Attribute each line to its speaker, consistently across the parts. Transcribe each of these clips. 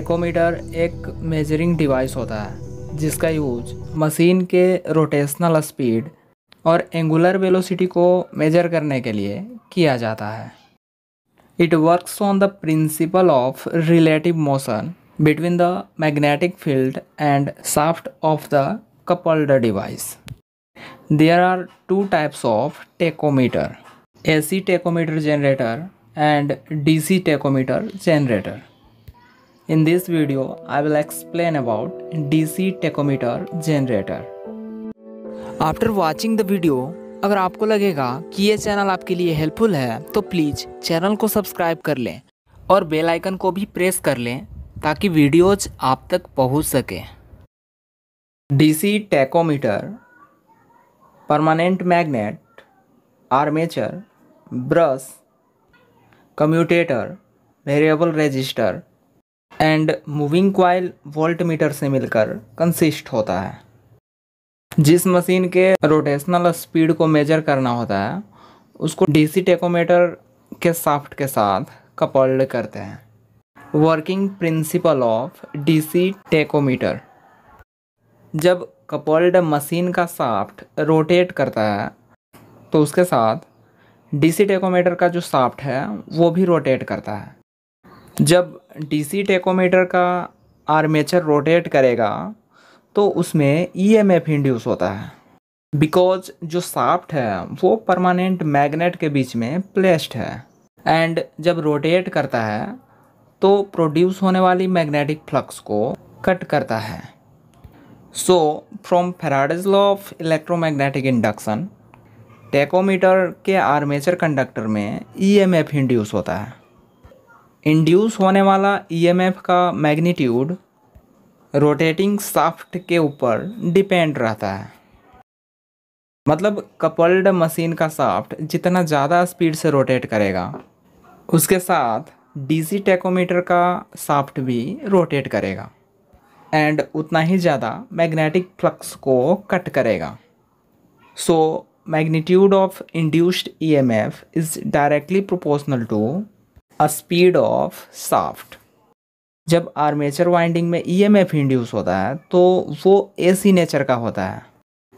Speaker 1: Tachometer एक measuring device होता है जिसका यूज मशीन के रोटेशनल स्पीड और एंगुलर वेलोसिटी को मेजर करने के लिए किया जाता है it works on the principle of relative motion between the magnetic field and shaft of the coupled device there are two types of tachometer AC tachometer generator and DC tachometer generator In this video, I will explain about DC tachometer generator. After watching the video, अगर आपको लगेगा कि ये channel आपके लिए helpful है तो please channel को सब्सक्राइब कर लें और बेल आइकन को भी प्रेस कर लें ताकि वीडियोज आप तक पहुंच सके DC tachometer permanent magnet armature brush commutator variable resistor and moving coil voltmeter से मिलकर कंसिस्ट होता है जिस मशीन के रोटेशनल स्पीड को मेजर करना होता है उसको डीसी टेकोमीटर के साफ्ट के साथ कपल्ड करते हैं working principle of DC tachometer जब कपल्ड मशीन का साफ्ट रोटेट करता है तो उसके साथ डीसी टेकोमीटर का जो साफ्ट है वो भी रोटेट करता है जब डीसी टेकोमीटर का आर्मेचर रोटेट करेगा तो उसमें ईएमएफ e इंड्यूस होता है बिकॉज जो साफ्ट है वो परमानेंट मैग्नेट के बीच में प्लेस्ड है एंड जब रोटेट करता है तो प्रोड्यूस होने वाली मैग्नेटिक फ्लक्स को कट करता है so from Faraday's law of electromagnetic induction tachometer के आर्मेचर कंडक्टर में ईएमएफ e इंड्यूस होता है इंड्यूस होने वाला ईएमएफ e का मैग्नीट्यूड रोटेटिंग साफ्ट के ऊपर डिपेंड रहता है मतलब कपल्ड मशीन का साफ्ट जितना ज़्यादा स्पीड से रोटेट करेगा उसके साथ डीसी टेकोमीटर का साफ्ट भी रोटेट करेगा एंड उतना ही ज़्यादा मैग्नेटिक फ्लक्स को कट करेगा so magnitude of induced EMF is directly proportional to a speed of shaft जब आर्मेचर वाइंडिंग में ईएमएफ e इंड्यूस होता है तो वो एसी नेचर का होता है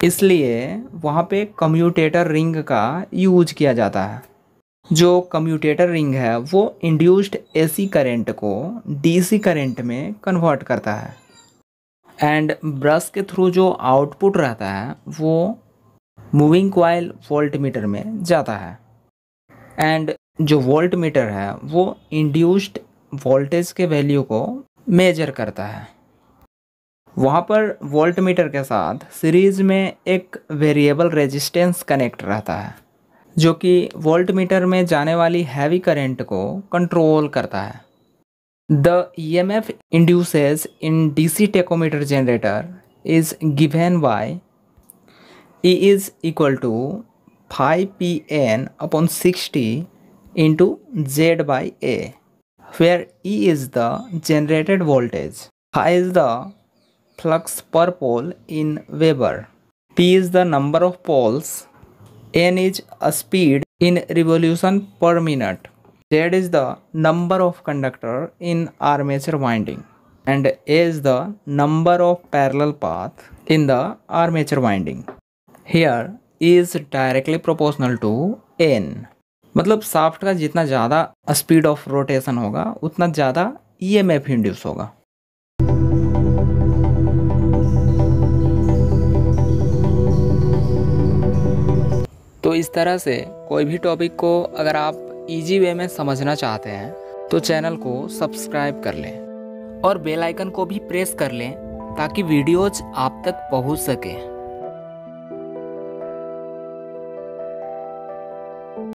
Speaker 1: इसलिए वहाँ पे कम्यूटेटर रिंग का यूज किया जाता है जो कम्यूटेटर रिंग है वो इंड्यूस्ड एसी करंट को डीसी करंट में कन्वर्ट करता है एंड ब्रश के थ्रू जो आउटपुट रहता है वो मूविंग क्वाइल वोल्ट मीटर में जाता है एंड जो वोल्ट मीटर है वो इंड्यूस्ड वोल्टेज के वैल्यू को मेजर करता है वहाँ पर वोल्ट मीटर के साथ सीरीज़ में एक वेरिएबल रेजिस्टेंस कनेक्ट रहता है जो कि वोल्ट मीटर में जाने वाली हैवी करंट को कंट्रोल करता है the E M F induces in D C tachometer generator is given by E is equal to five P N upon sixty into Z by A, where E is the generated voltage, phi is the flux per pole in Weber, P is the number of poles, N is a speed in revolution per minute, Z is the number of conductor in armature winding and A is the number of parallel path in the armature winding. Here E is directly proportional to N. मतलब shaft का जितना ज़्यादा speed of rotation होगा उतना ज़्यादा ई M F induce होगा तो इस तरह से कोई भी टॉपिक को अगर आप इजी वे में समझना चाहते हैं तो चैनल को सब्सक्राइब कर लें और बेल आइकन को भी प्रेस कर लें ताकि वीडियोज आप तक पहुंच सकें